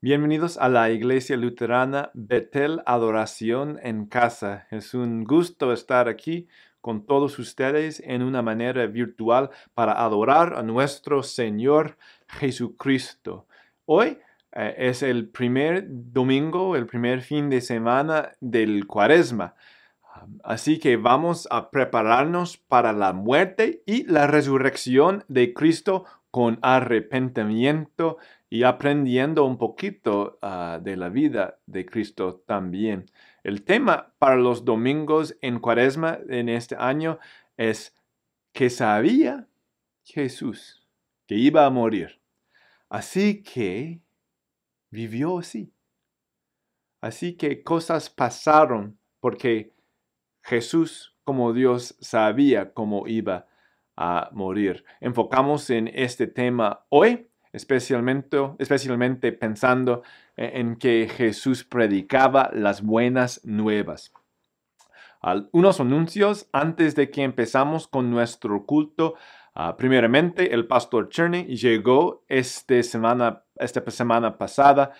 Bienvenidos a la Iglesia Luterana Betel Adoración en Casa. Es un gusto estar aquí con todos ustedes en una manera virtual para adorar a nuestro Señor Jesucristo. Hoy eh, es el primer domingo, el primer fin de semana del cuaresma. Así que vamos a prepararnos para la muerte y la resurrección de Cristo con arrepentimiento y aprendiendo un poquito ah, de la vida de Cristo también. El tema para los domingos en cuaresma en este año es que sabía Jesús que iba a morir. Así que vivió así. Así que cosas pasaron porque Jesús como Dios sabía cómo iba a morir. Enfocamos en este tema hoy especialmente, especialmente pensando e, en que Jesús predicaba las buenas nuevas. Algunos anuncios antes de que empezamos con nuestro culto. Ah, primeramente, el pastor Cherney llegó este semana, esta semana pasada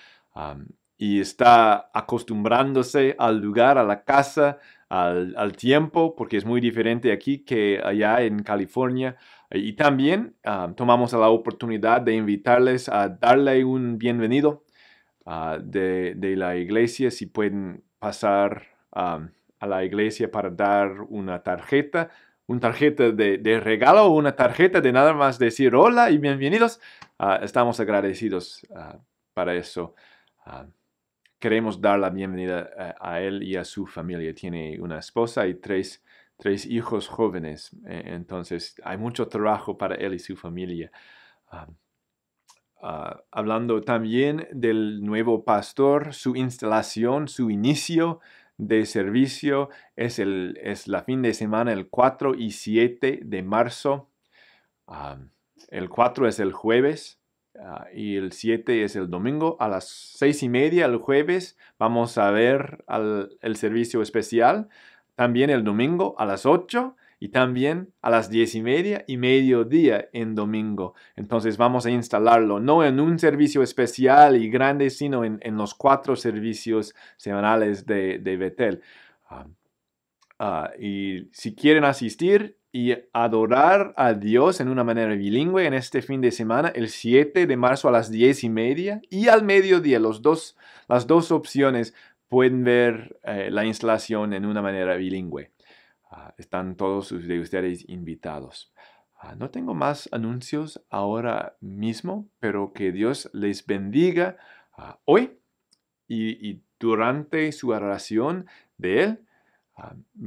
y está acostumbrándose al lugar, a la casa al, al tiempo, porque es muy diferente aquí que allá en California. Y también ah, tomamos la oportunidad de invitarles a darle un bienvenido ah, de, de, la iglesia, si pueden pasar ah, a la iglesia para dar una tarjeta, una tarjeta de, de regalo o una tarjeta de nada más decir hola y bienvenidos. estamos agradecidos para eso queremos dar la bienvenida a, él y a su familia. Tiene una esposa y tres, hijos jóvenes, eh, entonces hay mucho trabajo para él y su familia. Ah, hablando también del nuevo pastor, su instalación, su inicio de servicio es, el, es la fin de semana, el 4 y 7 de marzo. el 4 es el jueves Ah, y el 7 es el domingo. A las 6 y media el jueves vamos a ver el servicio especial. También el domingo a las 8 y también a las 10 y media y mediodía en domingo. Entonces vamos a instalarlo no en un servicio especial y grande, sino en, los cuatro servicios semanales de, Betel. Ah, ah, y si quieren asistir, y adorar a Dios en una manera bilingüe en este fin de semana, el 7 de marzo a las 10 y media y al mediodía. Los dos, las dos opciones pueden ver eh, la instalación en una manera bilingüe. Ah, están todos de ustedes invitados. Ah, no tengo más anuncios ahora mismo, pero que Dios les bendiga ah, hoy y, y, durante su oración de Él.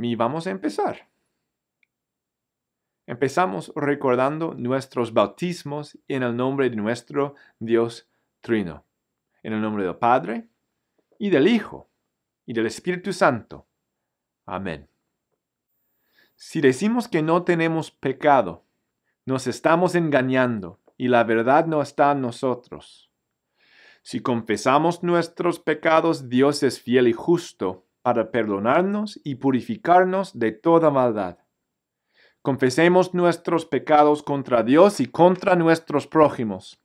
y vamos a empezar. Empezamos recordando nuestros bautismos en el nombre de nuestro Dios Trino, en el nombre del Padre y del Hijo y del Espíritu Santo. Amén. Si decimos que no tenemos pecado, nos estamos engañando y la verdad no está en nosotros. Si confesamos nuestros pecados, Dios es fiel y justo para perdonarnos y purificarnos de toda maldad confesemos nuestros pecados contra Dios y contra nuestros prójimos.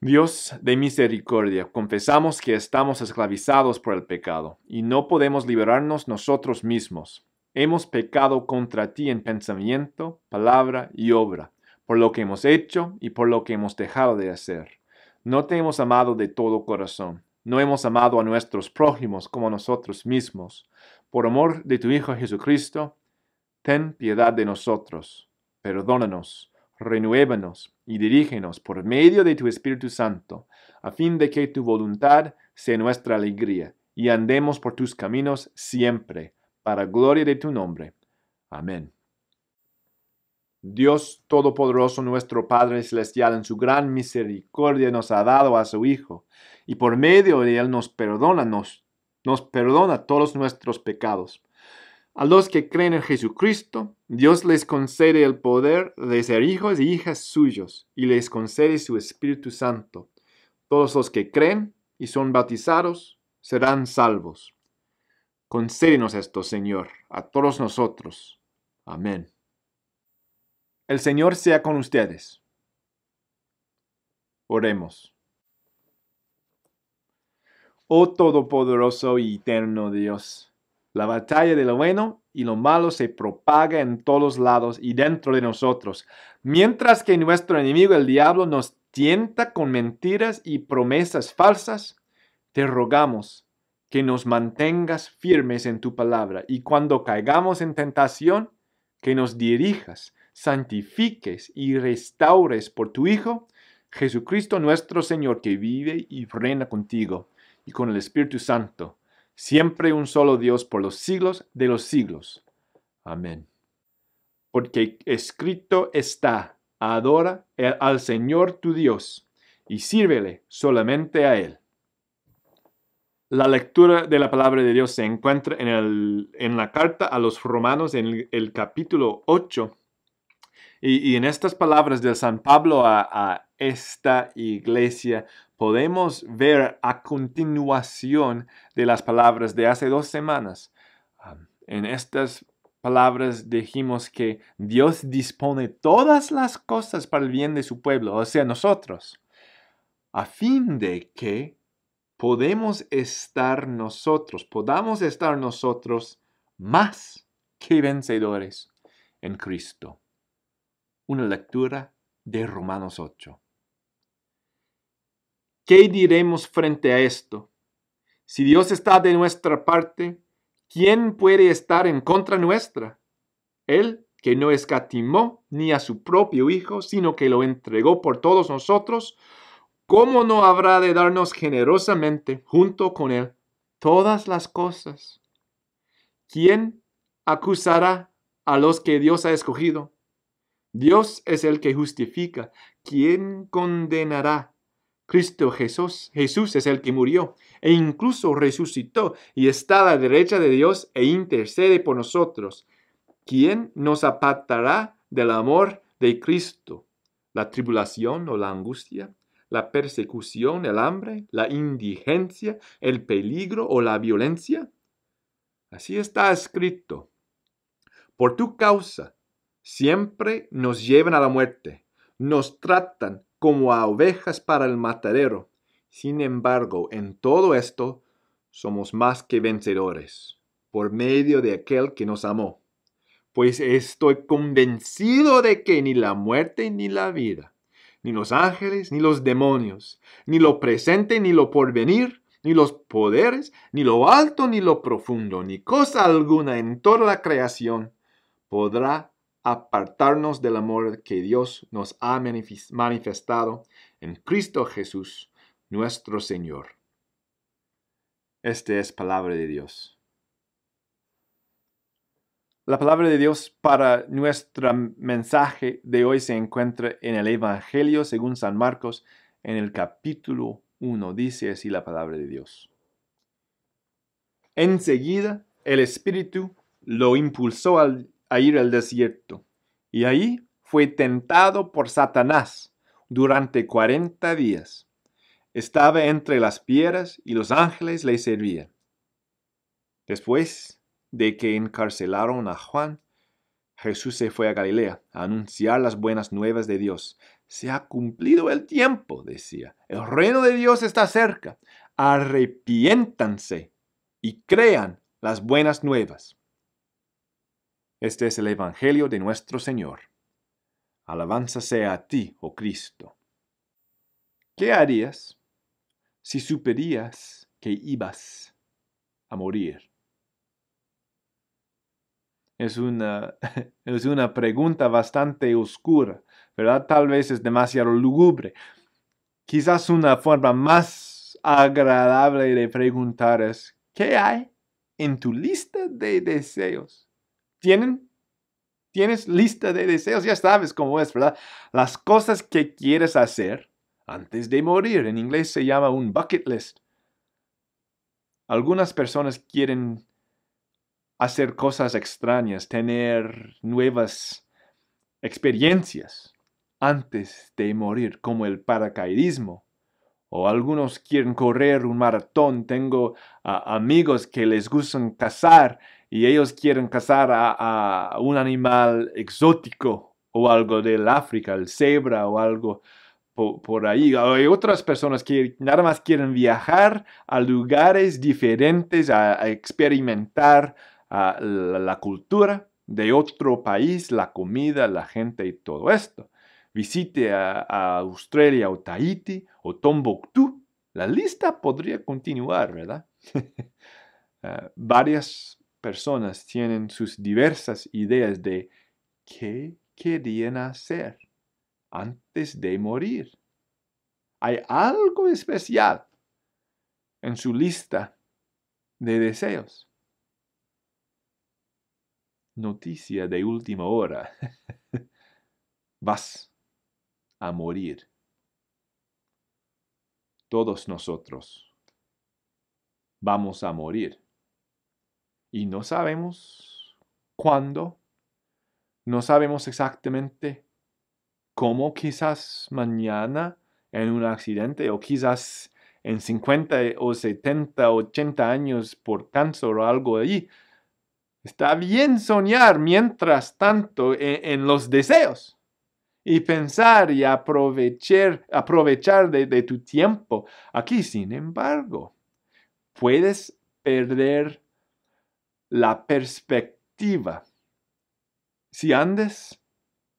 Dios de misericordia, confesamos que estamos esclavizados por el pecado y no podemos liberarnos nosotros mismos. Hemos pecado contra ti en pensamiento, palabra y obra, por lo que hemos hecho y por lo que hemos dejado de hacer. No te hemos amado de todo corazón, no hemos amado a nuestros prójimos como a nosotros mismos. Por amor de tu Hijo Jesucristo, Ten piedad de nosotros, perdónanos, renuévanos y dirígenos por medio de tu Espíritu Santo, a fin de que tu voluntad sea nuestra alegría y andemos por tus caminos siempre, para gloria de tu nombre. Amén. Dios Todopoderoso nuestro Padre Celestial en su gran misericordia nos ha dado a su Hijo, y por medio de él nos perdona, nos perdona todos nuestros pecados a los que creen en Jesucristo, Dios les concede el poder de ser hijos e hijas suyos y les concede su Espíritu Santo. Todos los que creen y son bautizados serán salvos. Concédenos esto, Señor, a todos nosotros. Amén. El Señor sea con ustedes. Oremos. Oh Todopoderoso y Eterno Dios la batalla de lo bueno y lo malo se propaga en todos lados y dentro de nosotros, mientras que nuestro enemigo el diablo nos tienta con mentiras y promesas falsas, te rogamos que nos mantengas firmes en tu palabra y cuando caigamos en tentación, que nos dirijas, santifiques y restaures por tu Hijo, Jesucristo nuestro Señor, que vive y reina contigo y con el Espíritu Santo siempre un solo Dios por los siglos de los siglos. Amén. Porque escrito está, adora e, al Señor tu Dios y sírvele solamente a Él. La lectura de la palabra de Dios se encuentra en, la carta a los romanos en el, capítulo 8. Y, en estas palabras de San Pablo a, a esta iglesia, podemos ver a continuación de las palabras de hace dos semanas. En estas palabras dijimos que Dios dispone todas las cosas para el bien de su pueblo, o sea, nosotros, a fin de que podemos estar nosotros, podamos estar nosotros más que vencedores en Cristo. Una lectura de Romanos 8. ¿Qué diremos frente a esto? Si Dios está de nuestra parte, ¿quién puede estar en contra nuestra? Él que no escatimó ni a su propio Hijo, sino que lo entregó por todos nosotros, ¿cómo no habrá de darnos generosamente junto con Él todas las cosas? ¿Quién acusará a los que Dios ha escogido? Dios es el que justifica. ¿Quién condenará? Cristo Jesús, Jesús es el que murió e incluso resucitó y está a la derecha de Dios e intercede por nosotros. ¿Quién nos apartará del amor de Cristo? ¿La tribulación o la angustia? ¿La persecución, el hambre, la indigencia, el peligro o la violencia? Así está escrito. Por tu causa, siempre nos llevan a la muerte, nos tratan como a ovejas para el matadero. Sin embargo, en todo esto somos más que vencedores, por medio de aquel que nos amó. Pues estoy convencido de que ni la muerte ni la vida, ni los ángeles ni los demonios, ni lo presente ni lo porvenir, ni los poderes, ni lo alto ni lo profundo, ni cosa alguna en toda la creación podrá apartarnos del amor que Dios nos ha manifestado en Cristo Jesús, nuestro Señor. Esta es palabra de Dios. La palabra de Dios para nuestro mensaje de hoy se encuentra en el Evangelio según San Marcos, en el capítulo 1. Dice así la palabra de Dios. Enseguida el Espíritu lo impulsó al a ir al desierto, y ahí fue tentado por Satanás durante cuarenta días. Estaba entre las piedras y los ángeles le servían. Después de que encarcelaron a Juan, Jesús se fue a Galilea a anunciar las buenas nuevas de Dios. Se ha cumplido el tiempo, decía. El reino de Dios está cerca. Arrepiéntanse y crean las buenas nuevas. Este es el Evangelio de nuestro Señor. Alabanza sea a ti, oh Cristo. ¿Qué harías si supieras que ibas a morir? Es una, es una pregunta bastante oscura, ¿verdad? Tal vez es demasiado lúgubre. Quizás una forma más agradable de preguntar es, ¿qué hay en tu lista de deseos? tienen, tienes lista de deseos, ya sabes cómo es, ¿verdad? Las cosas que quieres hacer antes de morir. En inglés se llama un bucket list. Algunas personas quieren hacer cosas extrañas, tener nuevas experiencias antes de morir, como el paracaidismo o algunos quieren correr un maratón. Tengo amigos que les gustan cazar y ellos quieren cazar a, un animal exótico o algo del África, el cebra o algo por, ahí. Hay otras personas que nada más quieren viajar a lugares diferentes, a, experimentar la cultura de otro país, la comida, la gente y todo esto visite a, Australia o Tahiti o Tombuctú, la lista podría continuar, ¿verdad? Ah, varias personas tienen sus diversas ideas de qué querían hacer antes de morir. Hay algo especial en su lista de deseos. Noticia de última hora. Vas a morir. Todos nosotros vamos a morir. Y no sabemos cuándo, no sabemos exactamente cómo, quizás mañana en un accidente o quizás en 50 o 70 o 80 años por cáncer o algo allí. Está bien soñar mientras tanto e, en los deseos y pensar y aprovechar, aprovechar de, tu tiempo. Aquí, sin embargo, puedes perder la perspectiva si andes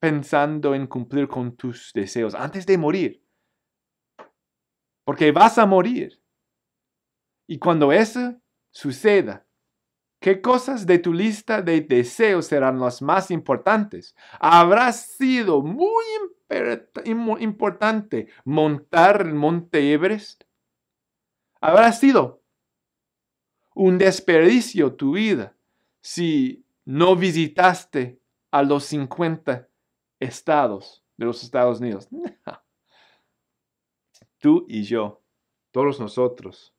pensando en cumplir con tus deseos antes de morir. Porque vas a morir. Y cuando eso suceda, ¿Qué cosas de tu lista de deseos serán las más importantes? Habrá sido muy importante montar el monte Everest. Habrá sido un desperdicio tu vida si no visitaste a los 50 estados de los Estados Unidos. Tú y yo, todos nosotros,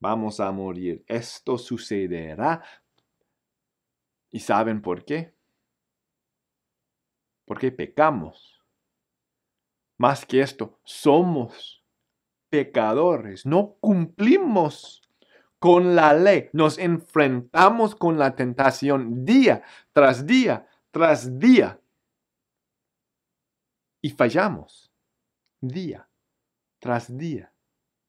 Vamos a morir. Esto sucederá. ¿Y saben por qué? Porque pecamos. Más que esto, somos pecadores. No cumplimos con la ley. Nos enfrentamos con la tentación día tras día tras día. Y fallamos día tras día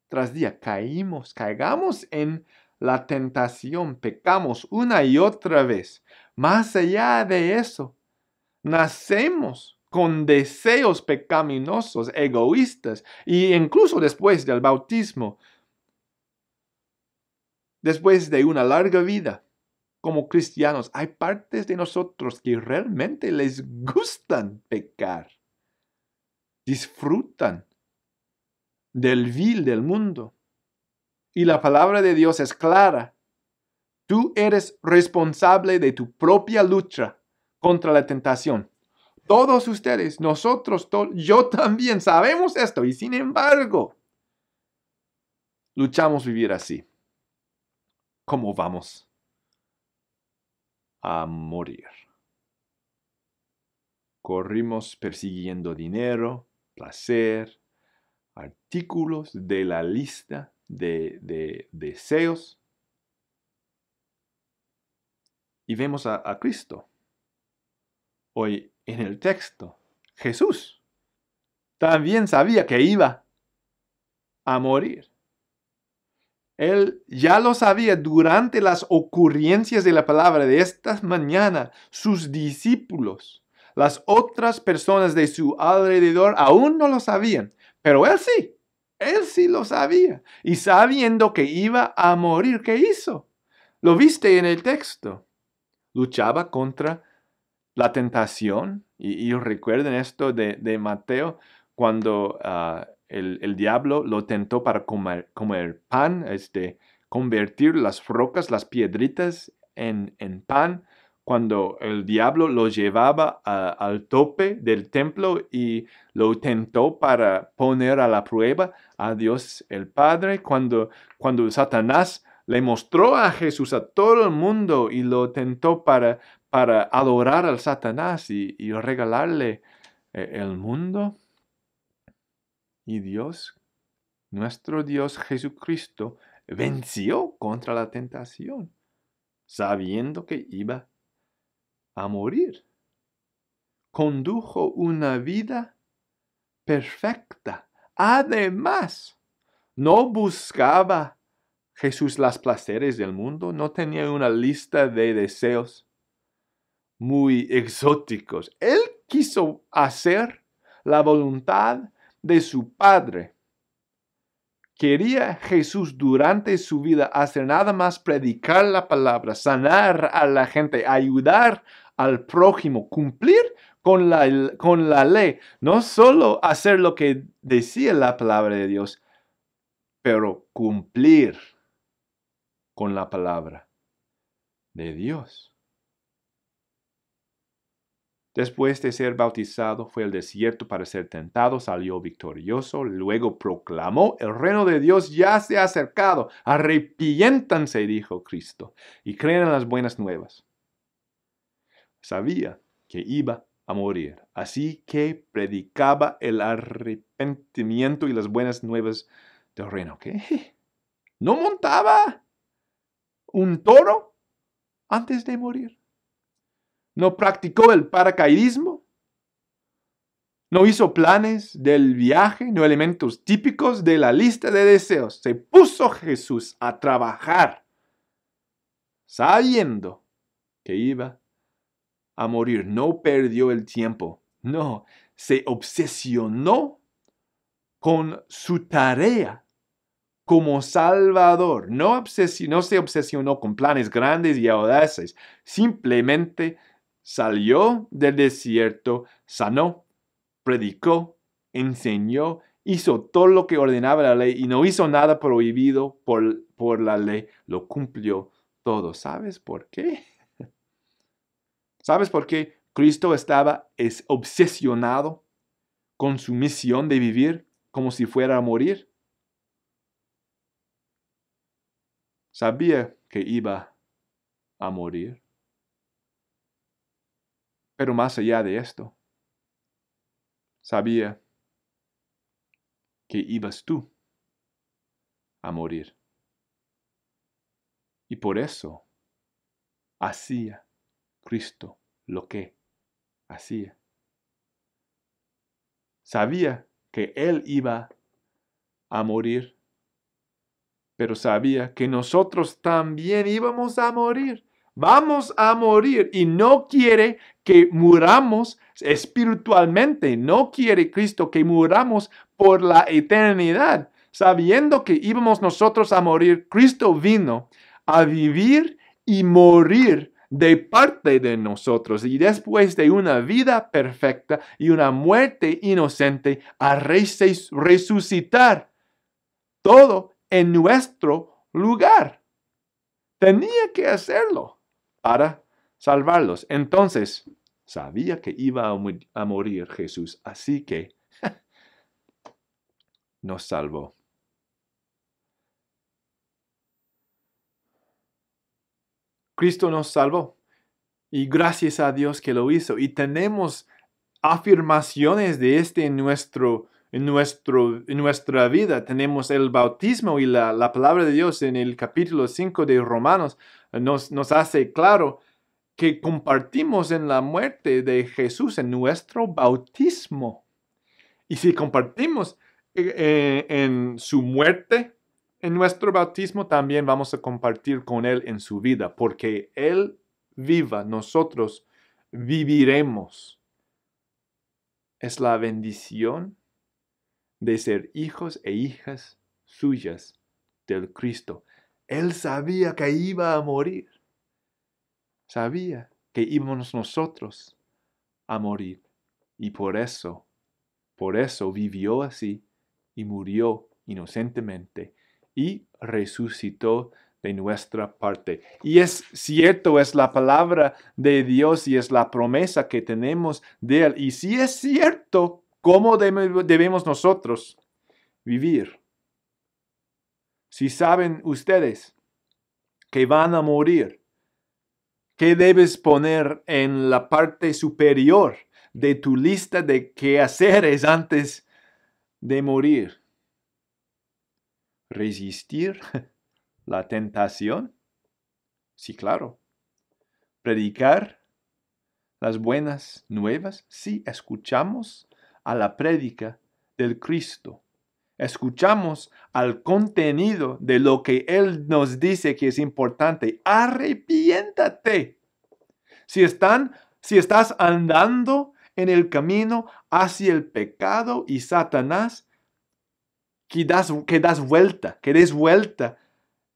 tras día caímos, caigamos en la tentación, pecamos una y otra vez. Más allá de eso, nacemos con deseos pecaminosos, egoístas, y incluso después del bautismo, después de una larga vida como cristianos, hay partes de nosotros que realmente les gustan pecar, disfrutan del vil del mundo. Y la palabra de Dios es clara. Tú eres responsable de tu propia lucha contra la tentación. Todos ustedes, nosotros, yo también sabemos esto y sin embargo, luchamos vivir así. ¿Cómo vamos a morir? Corrimos persiguiendo dinero, placer, artículos de la lista de, deseos e y vemos a, a Cristo. Hoy en el texto, Jesús también sabía que iba a morir. Él ya lo sabía durante las ocurrencias de la palabra de esta mañana. Sus discípulos, las otras personas de su alrededor, aún no lo sabían. Pero él sí, él sí lo sabía. Y sabiendo que iba a morir, ¿qué hizo? Lo viste en el texto. Luchaba contra la tentación. Y, y recuerden esto de, Mateo cuando ah, el, diablo lo tentó para comer, comer, pan, este, convertir las rocas, las piedritas en pan cuando el diablo lo llevaba al tope del templo y lo tentó para poner a la prueba a Dios el Padre, cuando, cuando Satanás le mostró a Jesús a todo el mundo y lo tentó para, para adorar al Satanás y, regalarle eh, el mundo. Y Dios, nuestro Dios Jesucristo, venció contra la tentación, sabiendo que iba a morir. Condujo una vida perfecta. Además, no buscaba Jesús las placeres del mundo, no tenía una lista de deseos muy exóticos. Él quiso hacer la voluntad de su Padre ¿Quería Jesús durante su vida hacer nada más predicar la palabra, sanar a la gente, ayudar al prójimo, cumplir con la, con la ley? No solo hacer lo que decía la palabra de Dios, pero cumplir con la palabra de Dios. Después de ser bautizado, fue al desierto para ser tentado, salió victorioso, luego proclamó, el reino de Dios ya se ha acercado, arrepiéntanse, dijo Cristo, y creen en las buenas nuevas. Sabía que iba a morir, así que predicaba el arrepentimiento y las buenas nuevas del reino. ¿Qué? ¿No montaba un toro antes de morir? no practicó el paracaidismo, no hizo planes del viaje, no elementos típicos de la lista de deseos. Se puso Jesús a trabajar, sabiendo que iba a morir. No perdió el tiempo, no, se obsesionó con su tarea como Salvador. No, se obsesionó con planes grandes y audaces, simplemente salió del desierto, sanó, predicó, enseñó, hizo todo lo que ordenaba la ley y no hizo nada prohibido por, por la ley, lo cumplió todo. ¿Sabes por qué? ¿Sabes por qué Cristo estaba obsesionado con su misión de vivir como si fuera a morir? Sabía que iba a morir. Pero más allá de esto, sabía que ibas tú a morir. Y por eso hacía Cristo lo que hacía. Sabía que Él iba a morir, pero sabía que nosotros también íbamos a morir vamos a morir y no quiere que muramos espiritualmente, no quiere Cristo que muramos por la eternidad. Sabiendo que íbamos nosotros a morir, Cristo vino a vivir y morir de parte de nosotros y después de una vida perfecta y una muerte inocente a resucitar todo en nuestro lugar. Tenía que hacerlo para salvarlos. Entonces, sabía que iba a, morir Jesús, así que nos salvó. Cristo nos salvó y gracias a Dios que lo hizo. Y tenemos afirmaciones de este en nuestro en, nuestro, nuestra vida. Tenemos el bautismo y la, palabra de Dios en el capítulo 5 de Romanos eh, nos, nos hace claro que compartimos en la muerte de Jesús, en nuestro bautismo. Y si compartimos eh, eh, en su muerte, en nuestro bautismo, también vamos a compartir con Él en su vida, porque Él viva, nosotros viviremos. Es la bendición de ser hijos e hijas suyas del Cristo. Él sabía que iba a morir. Sabía que íbamos nosotros a morir. Y por eso, por eso vivió así y murió inocentemente y resucitó de nuestra parte. Y es cierto, es la palabra de Dios y es la promesa que tenemos de Él. Y si es cierto ¿Cómo debemos nosotros vivir? Si saben ustedes que van a morir, ¿qué debes poner en la parte superior de tu lista de qué haceres antes de morir? ¿Resistir la tentación? Sí, claro. ¿Predicar las buenas nuevas? Sí, escuchamos a la prédica del Cristo. Escuchamos al contenido de lo que Él nos dice que es importante. Arrepiéntate. Si, están, si estás andando en el camino hacia el pecado y Satanás, que das, que das vuelta, que des vuelta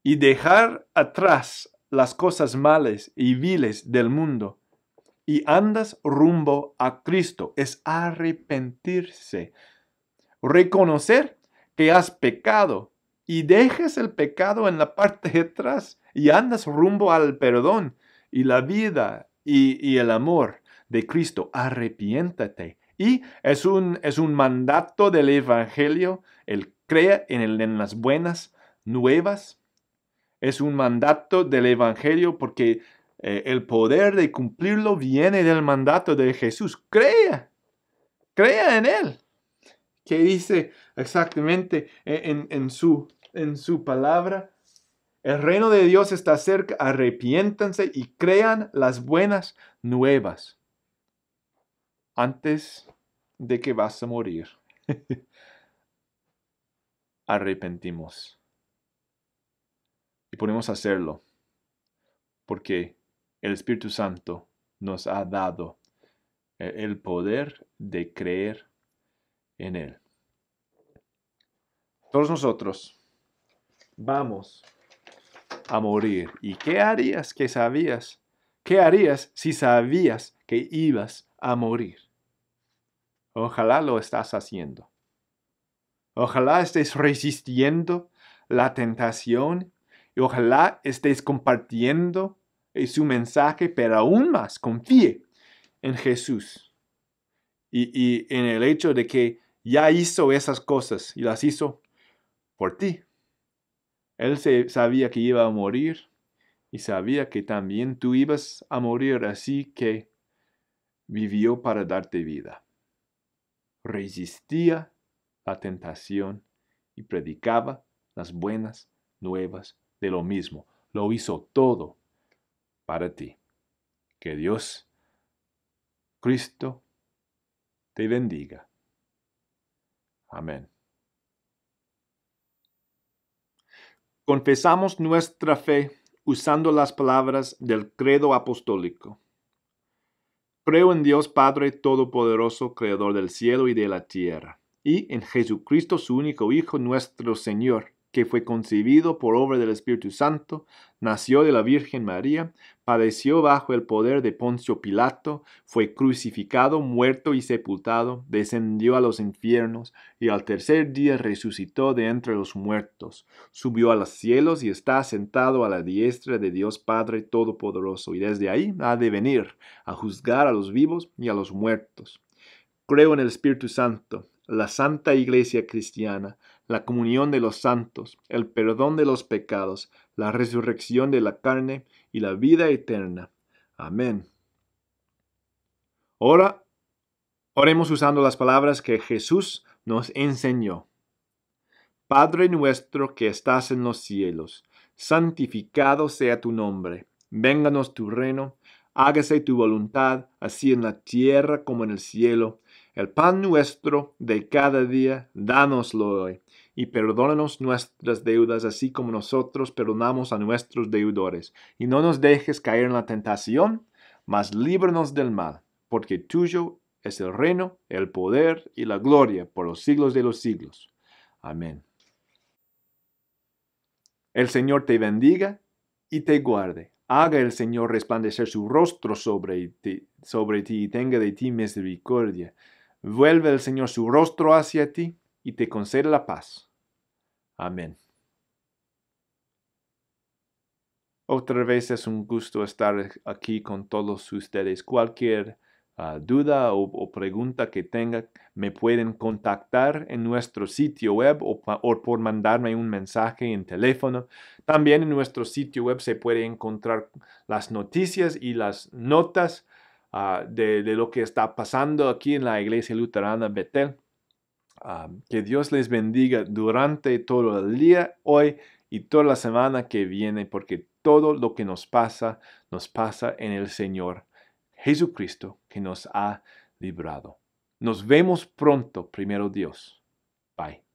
y dejar atrás las cosas malas y viles del mundo y andas rumbo a Cristo. Es arrepentirse. Reconocer que has pecado y dejes el pecado en la parte de atrás y andas rumbo al perdón y la vida y, el amor de Cristo. Arrepiéntate. Y es un, es un mandato del Evangelio, el crea en, el, en las buenas nuevas. Es un mandato del Evangelio porque eh, el poder de cumplirlo viene del mandato de Jesús. Crea, crea en Él. Que dice exactamente eh, en, su, en su palabra, el reino de Dios está cerca, arrepiéntanse y crean las buenas nuevas antes de que vas a morir. Arrepentimos. Y podemos hacerlo porque el Espíritu Santo nos ha dado eh, el poder de creer en Él. Todos nosotros vamos a morir. ¿Y qué harías que sabías? ¿Qué harías si sabías que ibas a morir? Ojalá lo estás haciendo. Ojalá estés resistiendo la tentación y ojalá estés compartiendo y su mensaje, pero aún más confíe en Jesús y, en el hecho de que ya hizo esas cosas y las hizo por ti. Él se, sabía que iba a morir y sabía que también tú ibas a morir, así que vivió para darte vida. Resistía la tentación y predicaba las buenas nuevas de lo mismo. Lo hizo todo para ti. Que Dios, Cristo, te bendiga. Amén. Confesamos nuestra fe usando las palabras del credo apostólico. Creo en Dios Padre Todopoderoso, Creador del cielo y de la tierra, y en Jesucristo su único Hijo, nuestro Señor que fue concebido por obra del Espíritu Santo, nació de la Virgen María, padeció bajo el poder de Poncio Pilato, fue crucificado, muerto y sepultado, descendió a los infiernos y al tercer día resucitó de entre los muertos, subió a los cielos y está sentado a la diestra de Dios Padre Todopoderoso, y desde ahí ha de venir a juzgar a los vivos y a los muertos. Creo en el Espíritu Santo, la Santa Iglesia Cristiana, la comunión de los santos, el perdón de los pecados, la resurrección de la carne y la vida eterna. Amén. Ahora, oremos usando las palabras que Jesús nos enseñó. Padre nuestro que estás en los cielos, santificado sea tu nombre, vénganos tu reino, hágase tu voluntad, así en la tierra como en el cielo. El pan nuestro de cada día, dánoslo hoy y perdónanos nuestras deudas, así como nosotros perdonamos a nuestros deudores. Y no nos dejes caer en la tentación, mas líbranos del mal, porque tuyo es el reino, el poder y la gloria por los siglos de los siglos. Amén. El Señor te bendiga y te guarde. Haga el Señor resplandecer su rostro sobre ti, sobre ti y tenga de ti misericordia. Vuelve el Señor su rostro hacia ti y te concede la paz. Amén. Otra vez es un gusto estar aquí con todos ustedes. Cualquier ah, duda o, pregunta que tenga, me pueden contactar en nuestro sitio web o, por mandarme un mensaje en teléfono. También en nuestro sitio web se puede encontrar las noticias y las notas ah, de, de, lo que está pasando aquí en la Iglesia Luterana Betel que Dios les bendiga durante todo el día, hoy y toda la semana que viene, porque todo lo que nos pasa, nos pasa en el Señor Jesucristo que nos ha librado. Nos vemos pronto, primero Dios. Bye.